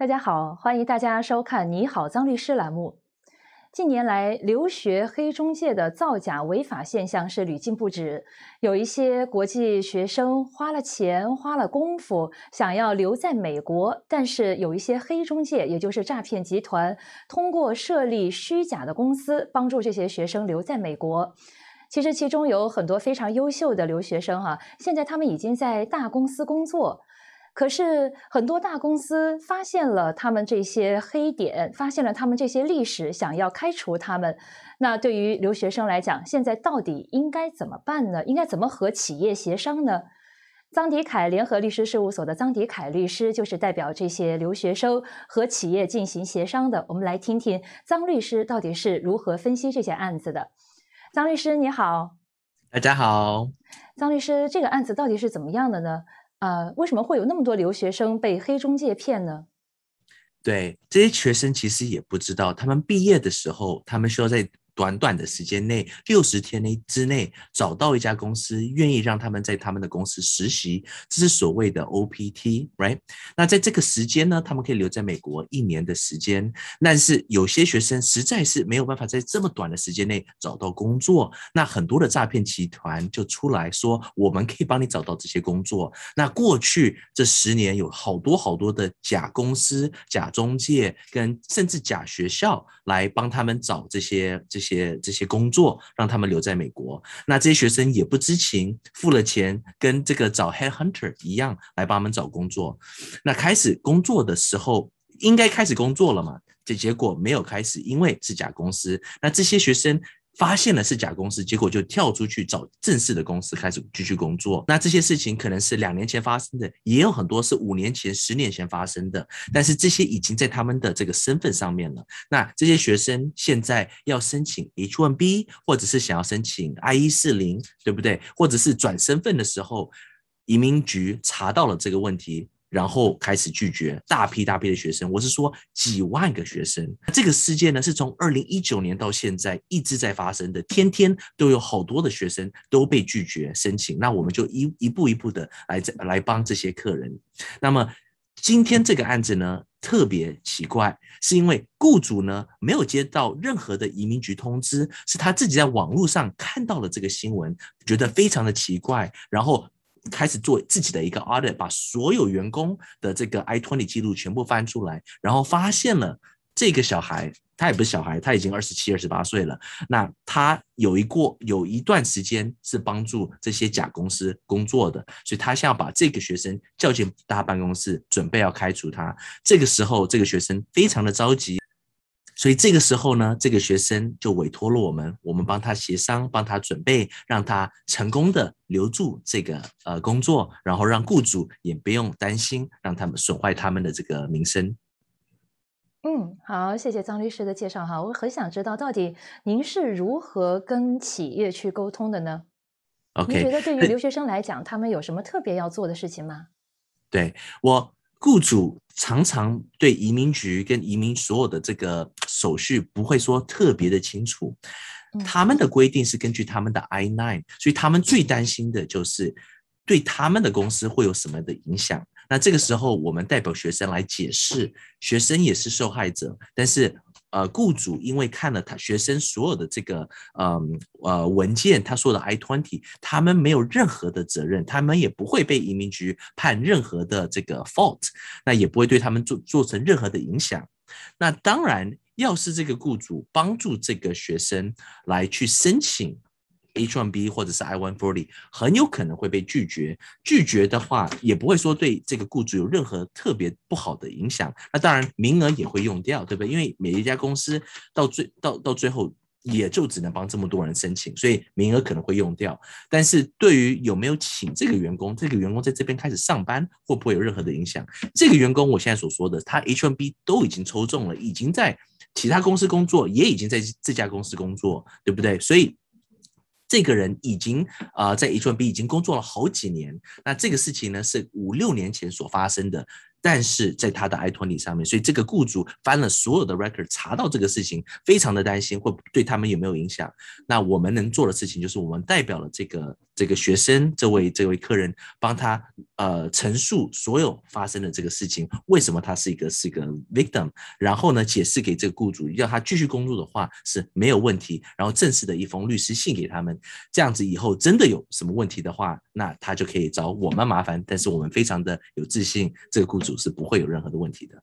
大家好，欢迎大家收看“你好，张律师”栏目。近年来，留学黑中介的造假违法现象是屡禁不止。有一些国际学生花了钱、花了功夫，想要留在美国，但是有一些黑中介，也就是诈骗集团，通过设立虚假的公司，帮助这些学生留在美国。其实，其中有很多非常优秀的留学生哈，现在他们已经在大公司工作。可是很多大公司发现了他们这些黑点，发现了他们这些历史，想要开除他们。那对于留学生来讲，现在到底应该怎么办呢？应该怎么和企业协商呢？张迪凯联合律师事务所的张迪凯律师就是代表这些留学生和企业进行协商的。我们来听听张律师到底是如何分析这些案子的。张律师你好，大家好。张律师，这个案子到底是怎么样的呢？啊，为什么会有那么多留学生被黑中介骗呢？对，这些学生其实也不知道，他们毕业的时候，他们需要在。短短的时间内，六十天内之内找到一家公司愿意让他们在他们的公司实习，这是所谓的 OPT，right？那在这个时间呢，他们可以留在美国一年的时间。但是有些学生实在是没有办法在这么短的时间内找到工作，那很多的诈骗集团就出来说，我们可以帮你找到这些工作。那过去这十年有好多好多的假公司、假中介跟甚至假学校来帮他们找这些这些。些这些工作让他们留在美国，那这些学生也不知情，付了钱，跟这个找 headhunter 一样来帮他们找工作。那开始工作的时候，应该开始工作了嘛？这结果没有开始，因为是假公司。那这些学生。发现了是假公司，结果就跳出去找正式的公司开始继续工作。那这些事情可能是两年前发生的，也有很多是五年前、十年前发生的。但是这些已经在他们的这个身份上面了。那这些学生现在要申请 H1B，或者是想要申请 I140，对不对？或者是转身份的时候，移民局查到了这个问题。然后开始拒绝大批大批的学生，我是说几万个学生。这个事件呢，是从二零一九年到现在一直在发生的，天天都有好多的学生都被拒绝申请。那我们就一一步一步的来来帮这些客人。那么今天这个案子呢，特别奇怪，是因为雇主呢没有接到任何的移民局通知，是他自己在网络上看到了这个新闻，觉得非常的奇怪，然后。开始做自己的一个 order，把所有员工的这个 i20 记录全部翻出来，然后发现了这个小孩，他也不是小孩，他已经二十七、二十八岁了。那他有一过有一段时间是帮助这些假公司工作的，所以他先要把这个学生叫进大办公室，准备要开除他。这个时候，这个学生非常的着急。所以这个时候呢，这个学生就委托了我们，我们帮他协商，帮他准备，让他成功的留住这个呃工作，然后让雇主也不用担心，让他们损坏他们的这个名声。嗯，好，谢谢张律师的介绍哈，我很想知道到底您是如何跟企业去沟通的呢？您觉得对于留学生来讲，他们有什么特别要做的事情吗？对我。雇主常常对移民局跟移民所有的这个手续不会说特别的清楚，他们的规定是根据他们的 I nine，所以他们最担心的就是对他们的公司会有什么的影响。那这个时候，我们代表学生来解释，学生也是受害者，但是。呃，雇主因为看了他学生所有的这个呃呃文件，他说的 I twenty，他们没有任何的责任，他们也不会被移民局判任何的这个 fault，那也不会对他们做做成任何的影响。那当然，要是这个雇主帮助这个学生来去申请。H one B 或者是 I one forty 很有可能会被拒绝，拒绝的话也不会说对这个雇主有任何特别不好的影响。那当然，名额也会用掉，对不对？因为每一家公司到最到到最后也就只能帮这么多人申请，所以名额可能会用掉。但是对于有没有请这个员工，这个员工在这边开始上班会不会有任何的影响？这个员工我现在所说的，他 H one B 都已经抽中了，已经在其他公司工作，也已经在这家公司工作，对不对？所以。这个人已经呃在 H o n e B 已经工作了好几年，那这个事情呢是五六年前所发生的，但是在他的 i t n y 上面，所以这个雇主翻了所有的 record，查到这个事情，非常的担心会对他们有没有影响。那我们能做的事情就是我们代表了这个。这个学生，这位这位客人帮他呃陈述所有发生的这个事情，为什么他是一个是一个 victim，然后呢解释给这个雇主，要他继续工作的话是没有问题，然后正式的一封律师信给他们，这样子以后真的有什么问题的话，那他就可以找我们麻烦，但是我们非常的有自信，这个雇主是不会有任何的问题的。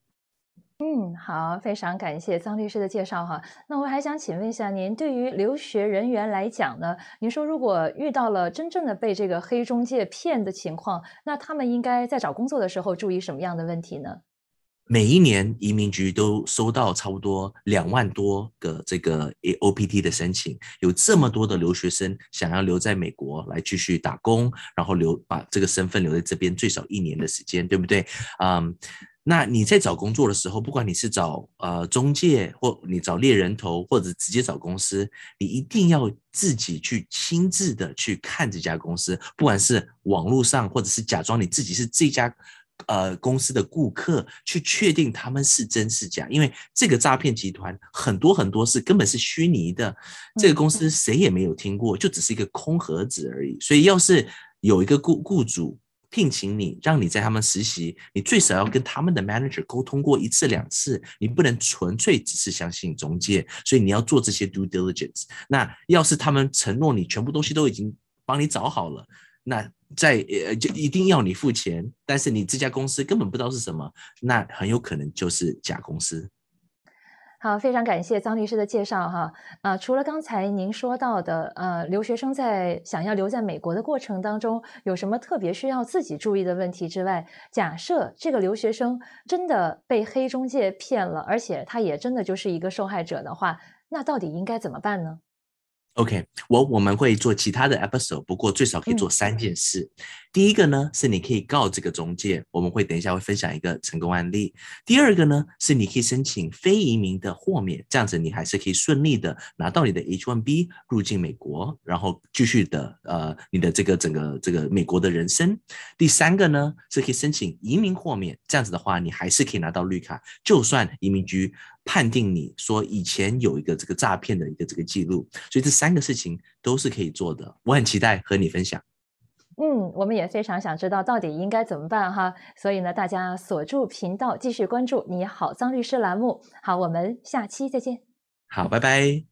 嗯，好，非常感谢张律师的介绍哈。那我还想请问一下您，对于留学人员来讲呢，您说如果遇到了真正的被这个黑中介骗的情况，那他们应该在找工作的时候注意什么样的问题呢？每一年移民局都收到差不多两万多个这个 OPT 的申请，有这么多的留学生想要留在美国来继续打工，然后留把这个身份留在这边最少一年的时间，对不对？嗯。那你在找工作的时候，不管你是找呃中介，或你找猎人头，或者直接找公司，你一定要自己去亲自的去看这家公司，不管是网络上，或者是假装你自己是这家呃公司的顾客，去确定他们是真是假，因为这个诈骗集团很多很多是根本是虚拟的，这个公司谁也没有听过，就只是一个空盒子而已。所以要是有一个雇雇主。聘请你，让你在他们实习，你最少要跟他们的 manager 沟通过一次两次，你不能纯粹只是相信中介，所以你要做这些 due diligence。那要是他们承诺你全部东西都已经帮你找好了，那在呃就一定要你付钱，但是你这家公司根本不知道是什么，那很有可能就是假公司。好，非常感谢张律师的介绍哈。啊，除了刚才您说到的，呃，留学生在想要留在美国的过程当中有什么特别需要自己注意的问题之外，假设这个留学生真的被黑中介骗了，而且他也真的就是一个受害者的话，那到底应该怎么办呢？OK，我我们会做其他的 episode，不过最少可以做三件事。第一个呢，是你可以告这个中介，我们会等一下会分享一个成功案例。第二个呢，是你可以申请非移民的豁免，这样子你还是可以顺利的拿到你的 H1B 入境美国，然后继续的呃你的这个整个这个美国的人生。第三个呢，是可以申请移民豁免，这样子的话你还是可以拿到绿卡，就算移民局。判定你说以前有一个这个诈骗的一个这个记录，所以这三个事情都是可以做的。我很期待和你分享。嗯，我们也非常想知道到底应该怎么办哈。所以呢，大家锁住频道继续关注“你好，张律师”栏目。好，我们下期再见。好，拜拜。